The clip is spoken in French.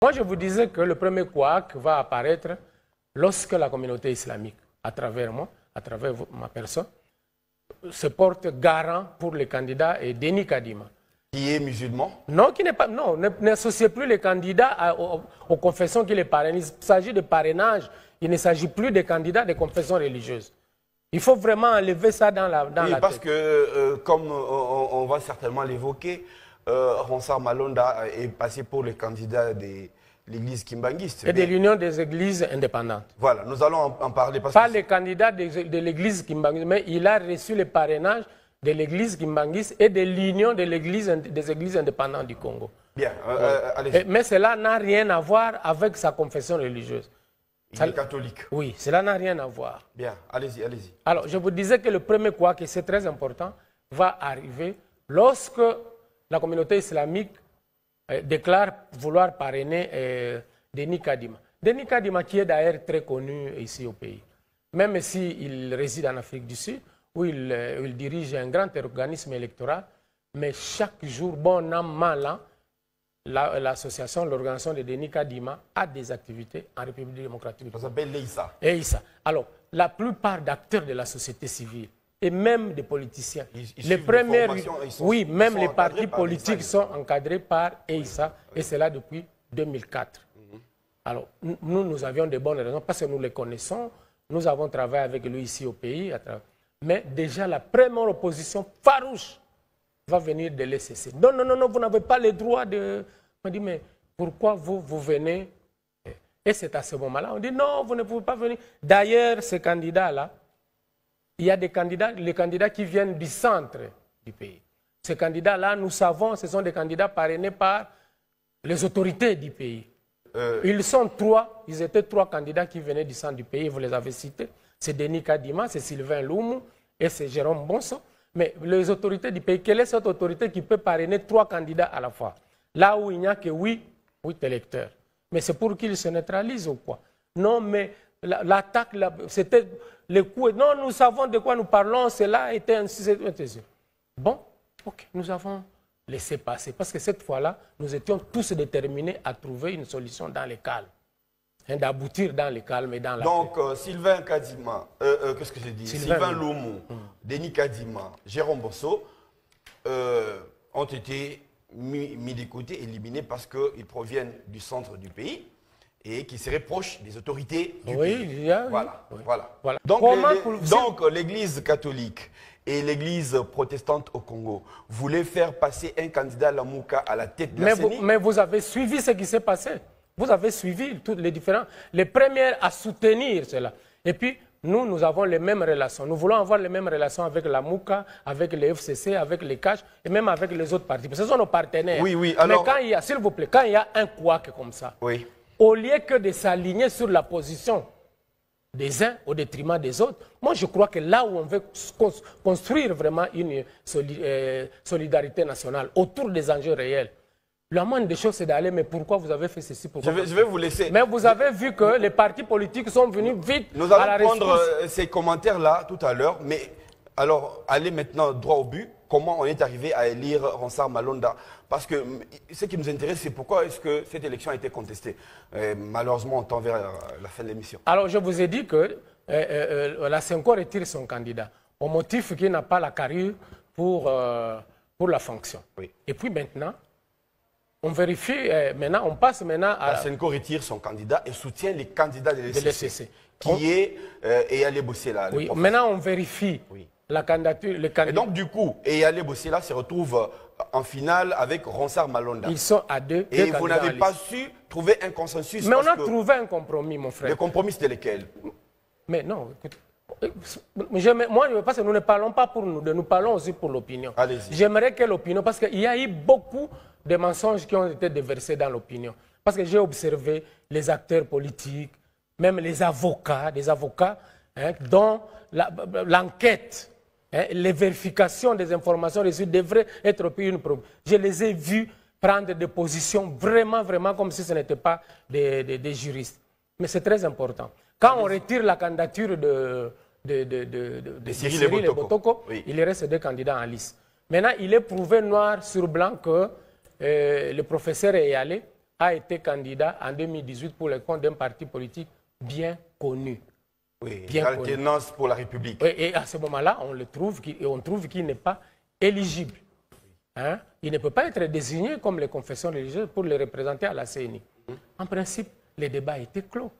Moi, je vous disais que le premier couac va apparaître lorsque la communauté islamique, à travers moi, à travers ma personne, se porte garant pour les candidats et Denis Kadima. Qui est musulman Non, qui n'est pas. Non, n'associez plus les candidats aux, confessions qui les parrainent. Il s'agit de parrainage. Il ne s'agit plus des candidats des confessions religieuses. Il faut vraiment enlever ça dans la, parce que, euh, comme on va certainement l'évoquer, euh, Ronsard Malonda est passé pour le candidat de l'église kimbanguiste. Et de l'Union des églises indépendantes. Voilà, nous allons en, parler. Parce Pas le candidat de, l'église kimbanguiste, mais il a reçu le parrainage de l'église kimbanguiste et de l'Union de des églises indépendantes du Congo. Bien, euh, euh, allez-y. Mais cela n'a rien à voir avec sa confession religieuse. Il est catholique. Oui, cela n'a rien à voir. Bien, allez-y, allez-y. Alors, je vous disais que le premier quoi, que c'est très important, va arriver lorsque la communauté islamique euh, déclare vouloir parrainer euh, Denis Kadima. Denis Kadima, qui est d'ailleurs très connu ici au pays, même s'il réside en Afrique du Sud, où il, euh, dirige un grand organisme électoral, mais chaque jour, bon an, mal an, l'association, l'organisation de Denis Kadima a des activités en République démocratique. Ça s'appelle L'EISA. Alors, la plupart d'acteurs de la société civile et même des politiciens. les premières, oui, même les partis politiques sont encadrés par EISA, et c'est là depuis 2004. Mhm. Alors, nous, nous avions de bonnes raisons, parce que nous les connaissons, nous avons travaillé avec lui ici au pays, mais déjà la première opposition farouche va venir de l'ECC. Non, non, non, non, vous n'avez pas le droit de... On dit, mais pourquoi vous, vous venez Et c'est à ce moment-là, on dit, non, vous ne pouvez pas venir. D'ailleurs, ce candidat là il y a des candidats, les candidats qui viennent du centre du pays. Ces candidats-là, nous savons, ce sont des candidats parrainés par les autorités du pays. Euh. Ils sont trois, ils étaient trois candidats qui venaient du centre du pays, vous les avez cités. C'est Denis Kadima, c'est Sylvain Loumou et c'est Jérôme Bonso. Mais les autorités du pays, quelle est cette autorité qui peut parrainer trois candidats à la fois Là où il n'y a que huit, huit électeurs. Mais c'est pour qu'ils se neutralisent ou quoi Non, mais l'attaque, c'était le coup. Non, nous savons de quoi nous parlons, cela était ainsi. Bon, ok, nous avons laissé passer. Parce que cette fois-là, nous étions tous déterminés à trouver une solution dans le calme. Hein, d'aboutir dans le calme et dans la Donc, euh, Sylvain Kadima, euh, euh, qu'est-ce que j'ai dit Sylvain, mm. Denis Kadima, Jérôme Bosso ont été mis, mis de côté, éliminés parce qu'ils proviennent du centre du pays et qui se proche des autorités du pays. voilà, voilà, voilà. Donc, l'Église catholique et l'Église protestante au Congo voulaient faire passer un candidat Lamouka à la tête de mais la vous, Mais vous avez suivi ce qui s'est passé. Vous avez suivi toutes les différents, les premières à soutenir cela. Et puis, nous, nous avons les mêmes relations. Nous voulons avoir les mêmes relations avec la mouka avec les FCC, avec les CACH et même avec les autres partis. Ce sont nos partenaires. Oui, oui. Mais quand il y a, s'il vous plaît, quand il y a un couac comme ça, oui au lieu que de s'aligner sur la position des uns au détriment des autres, moi je crois que là où on veut construire vraiment une euh, euh, solidarité nationale autour des enjeux réels, la moindre des choses, c'est d'aller, mais pourquoi vous avez fait ceci pour je vais, je, vais, vous laisser. Mais vous avez vu que les partis politiques sont venus vite. Nous allons à prendre euh, ces commentaires-là tout à l'heure, mais alors, allez maintenant droit au but, comment on est arrivé à élire Ronsard Malonda Parce que hum, ce qui nous intéresse, c'est pourquoi est-ce que cette élection a été contestée. Euh, malheureusement, on tend vers la fin de l'émission. Alors, je vous ai dit que euh, euh, la Senko retire son candidat au motif qu'il n'a pas la carrière pour, la fonction. Et puis maintenant, on vérifie, maintenant, on passe maintenant à... La Senko retire son candidat et soutient les candidats de l'ECC. Qui est et bosser là. Oui, maintenant, on vérifie... Oui la candidature, Et donc, du coup, Eyale Bossela se retrouve euh, en finale avec Ronsard Malonda. Ils sont à deux. Et vous n'avez pas su trouver un consensus. Mais on a trouvé un compromis, mon frère. Le compromis, c'était lequel Mais non, Moi, Je, veux pas que nous ne parlons pas pour nous, nous parlons aussi pour l'opinion. J'aimerais que l'opinion, parce qu'il y a eu beaucoup de mensonges qui ont été déversés dans l'opinion. Parce que j'ai observé les acteurs politiques, même les avocats, des avocats, hein, dont l'enquête Hein, les vérifications des informations reçues devraient être une preuve. Je les ai vus prendre des positions vraiment, vraiment comme si ce n'était pas des, juristes. Mais c'est très important. Quand on retire la candidature de, de, de, de, Botoko, il reste deux candidats en lice. Maintenant, il est prouvé noir sur blanc que euh, le professeur Eyale a été candidat en 2018 pour le compte d'un parti politique bien connu oui, pour la République. et à ce moment-là, on le trouve trouve qu'il n'est pas éligible. Hein. Il ne peut pas être désigné comme les confessions religieuses pour le représenter à la CNI. Mm-hmm. En principe, le débat était clos.